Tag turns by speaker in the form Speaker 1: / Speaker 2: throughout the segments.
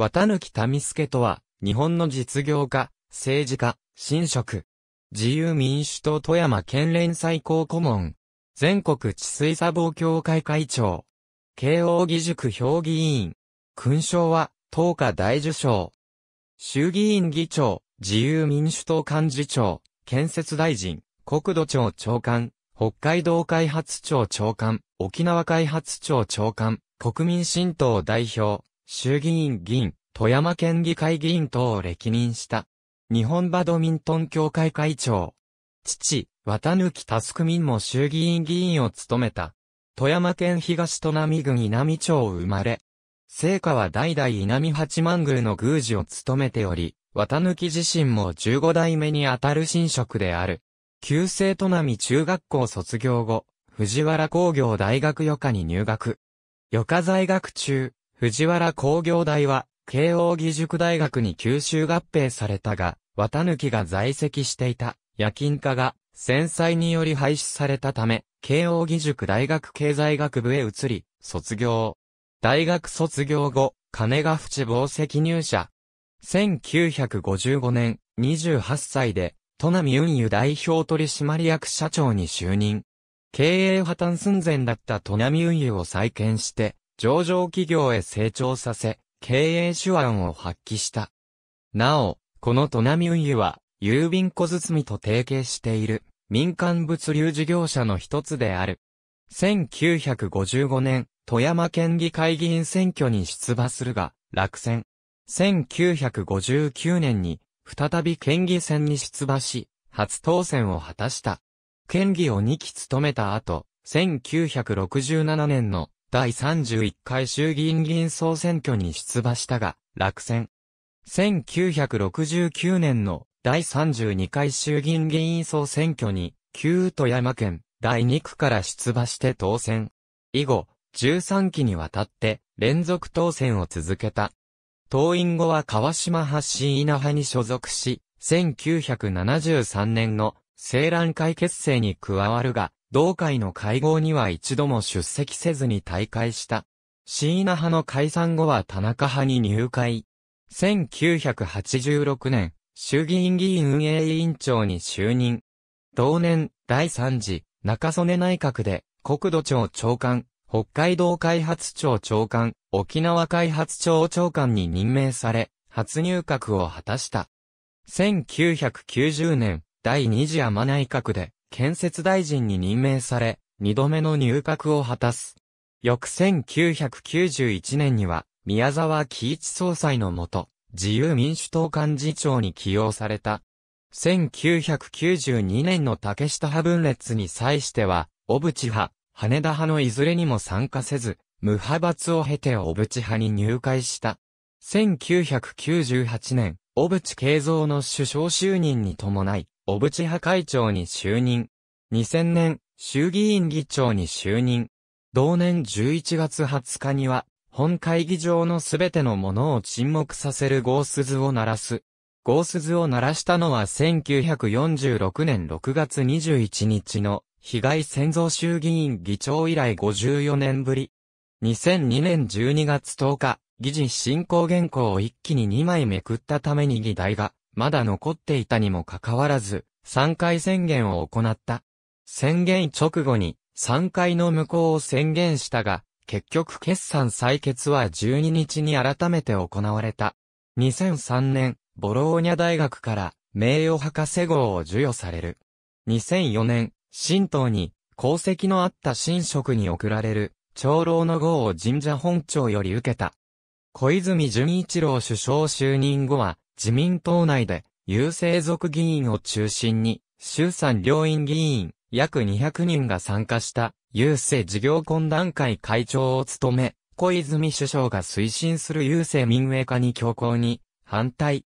Speaker 1: 綿貫民助とは、日本の実業家、政治家、神職。自由民主党富山県連最高顧問。全国治水砂防協会会長。慶応義塾評議員。勲章は、東下大受賞。衆議院議長、自由民主党幹事長、建設大臣、国土庁長官、北海道開発庁長官、沖縄開発庁長官、国民新党代表、衆議院議員、富山県議会議員等を歴任した。日本バドミントン協会会長。父、綿貫佑民も衆議院議員を務めた。富山県東砺波郡稲美町生まれ。聖火は代々稲美八幡宮の宮司を務めており、綿貫自身も15代目にあたる神職である。旧制砺波中学校卒業後、藤原工業大学余科に入学。余科在学中、藤原工業大は、慶応義塾大学に吸収合併されたが、綿貫が在籍していた、夜勤課が、戦災により廃止されたため、慶応義塾大学経済学部へ移り、卒業。大学卒業後、金ヶ淵紡績入社。1955年、28歳で、都並運輸代表取締役社長に就任。経営破綻寸前だった都並運輸を再建して、上場企業へ成長させ、経営手腕を発揮した。なお、このトナミ運輸は、郵便小包と提携している、民間物流事業者の一つである。1955年、富山県議会議員選挙に出馬するが、落選。1959年に、再び県議選に出馬し、初当選を果たした。県議を2期務めた後、1967年の第31回衆議院議員総選挙に出馬したが、落選。1969年の第32回衆議院議員総選挙に、旧富山県第2区から出馬して当選。以後、13期にわたって連続当選を続けた。党員後は川島発信稲派に所属し、1973年の青蘭会結成に加わるが、同会の会合には一度も出席せずに退会した。新稲派の解散後は田中派に入会。1986年、衆議院議員運営委員長に就任。同年、第3次、中曽根内閣で、国土庁長官、北海道開発庁長官、沖縄開発庁長官に任命され、初入閣を果たした。1990年、第2次天内閣で、建設大臣に任命され、二度目の入閣を果たす。翌1991年には、宮沢喜一総裁のもと、自由民主党幹事長に起用された。1992年の竹下派分裂に際しては、小渕派、羽田派のいずれにも参加せず、無派閥を経て小渕派に入会した。1998年、小渕慶三の首相就任に伴い、小渕派会長に就任。2000年、衆議院議長に就任。同年11月20日には、本会議場のすべてのものを沈黙させるス鈴を鳴らす。ス鈴を鳴らしたのは1946年6月21日の被害先造衆議院議長以来54年ぶり。2002年12月10日、議事進行原稿を一気に2枚めくったために議題がまだ残っていたにもかかわらず、三回宣言を行った。宣言直後に、三回の無効を宣言したが、結局決算採決は12日に改めて行われた。2003年、ボローニャ大学から名誉博士号を授与される。2004年、神道に功績のあった神職に贈られる長老の号を神社本庁より受けた。小泉純一郎首相就任後は、自民党内で、優勢族議員を中心に、衆参両院議員、約200人が参加した、郵政事業懇談会会長を務め、小泉首相が推進する郵政民営化に強行に反対。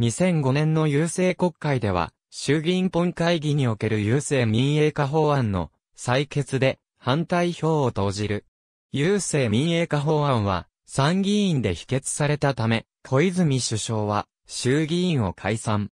Speaker 1: 2005年の郵政国会では、衆議院本会議における郵政民営化法案の採決で反対票を投じる。郵政民営化法案は参議院で否決されたため、小泉首相は衆議院を解散。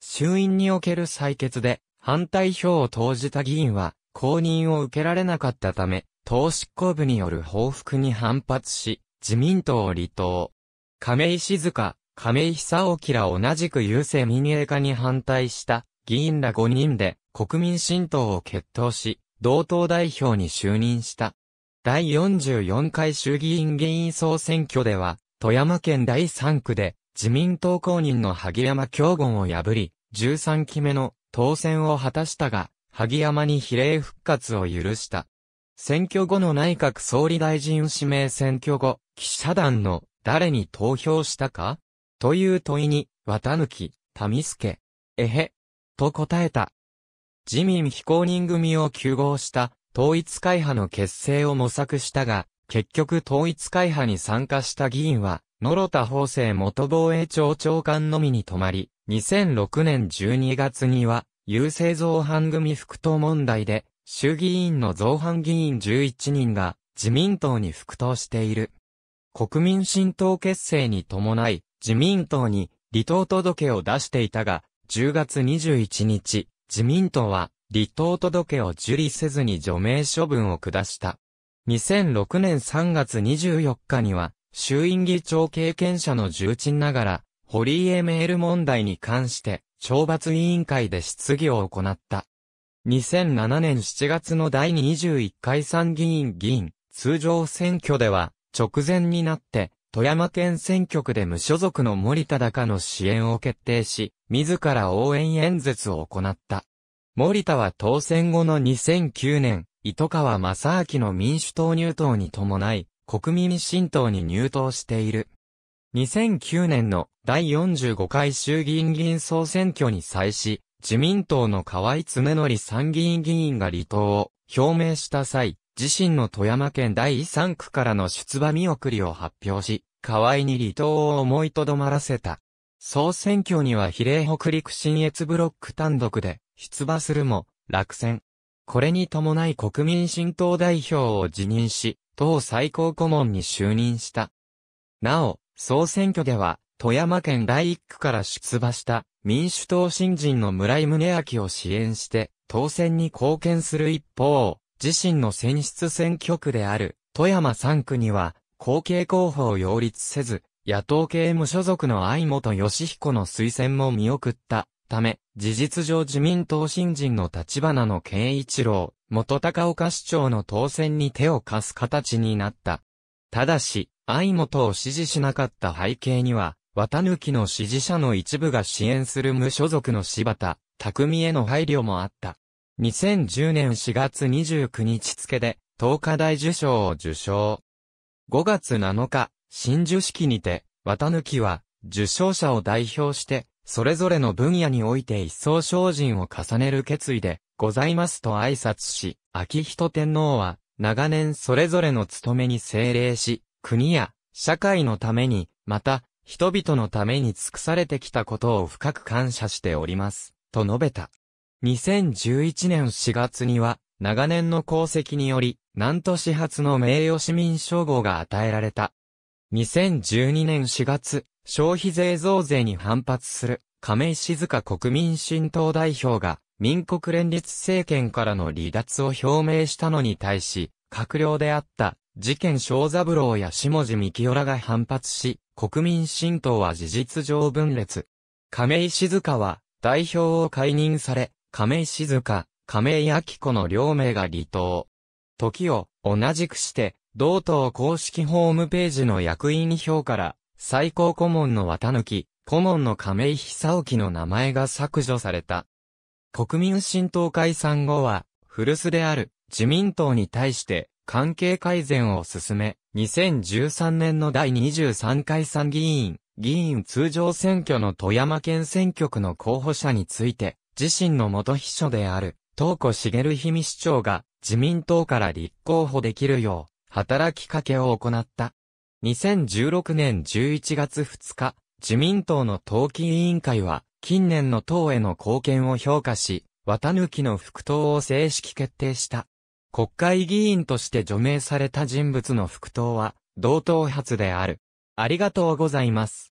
Speaker 1: 衆院における採決で、反対票を投じた議員は、公認を受けられなかったため、党執行部による報復に反発し、自民党を離党。亀井静香、亀井久沖ら同じく郵政民営化に反対した議員ら5人で国民新党を決闘し、同党代表に就任した。第44回衆議院議員総選挙では、富山県第3区で自民党公認の萩山京言を破り、13期目の当選を果たしたが、萩山に比例復活を許した。選挙後の内閣総理大臣指名選挙後、記者団の誰に投票したかという問いに、綿貫、民助、えへ、と答えた。自民非公認組を休合した統一会派の結成を模索したが、結局統一会派に参加した議員は諸田法政元防衛庁長官のみに止まり、2006年12月には、優勢造反組副党問題で、衆議院の造反議員11人が、自民党に副党している。国民新党結成に伴い、自民党に離党届を出していたが、10月21日、自民党は離党届を受理せずに除名処分を下した。2006年3月24日には、衆院議長経験者の重鎮ながら、ホリー・エメール問題に関して、懲罰委員会で質疑を行った。2007年7月の第21回参議院議員通常選挙では、直前になって、富山県選挙区で無所属の森田高の支援を決定し、自ら応援演説を行った。森田は当選後の2009年、糸川正明の民主党入党に伴い、国民新党に入党している。2009年の第45回衆議院議員総選挙に際し、自民党の河合恒則参議院議員が離党を表明した際、自身の富山県第3区からの出馬見送りを発表し、河合に離党を思いとどまらせた。総選挙には比例北陸新越ブロック単独で出馬するも落選。これに伴い国民新党代表を辞任し、党最高顧問に就任した。なお、総選挙では、富山県第一区から出馬した民主党新人の村井宗明を支援して当選に貢献する一方、自身の選出選挙区である富山3区には後継候補を擁立せず、野党系無所属の相本義彦の推薦も見送った。ため、事実上自民党新人の立花の慶一郎、元高岡市長の当選に手を貸す形になった。ただし、愛元を支持しなかった背景には、綿抜きの支持者の一部が支援する無所属の柴田、匠への配慮もあった。2010年4月29日付で、東華大受賞を受賞。5月7日、新受式にて、綿抜きは、受賞者を代表して、それぞれの分野において一層精進を重ねる決意で、ございますと挨拶し、秋人天皇は、長年それぞれの務めに精霊し、国や、社会のために、また、人々のために尽くされてきたことを深く感謝しております、と述べた。2011年4月には、長年の功績により、南都市発の名誉市民称号が与えられた。2012年4月、消費税増税に反発する亀井静香国民新党代表が民国連立政権からの離脱を表明したのに対し、閣僚であった事件小三郎や下地幹夫らが反発し、国民新党は事実上分裂。亀井静香は代表を解任され、亀井静香、亀井明子の両名が離党。時を同じくして、同党公式ホームページの役員票から最高顧問の綿貫、顧問の亀井久沖の名前が削除された。国民新党解散後は、古巣である自民党に対して関係改善を進め、2013年の第23回参議院、議員通常選挙の富山県選挙区の候補者について、自身の元秘書である、東子茂姫市長が自民党から立候補できるよう、働きかけを行った。2016年11月2日、自民党の党紀委員会は、近年の党への貢献を評価し、綿貫の副党を正式決定した。国会議員として除名された人物の副党は、同党発である。ありがとうございます。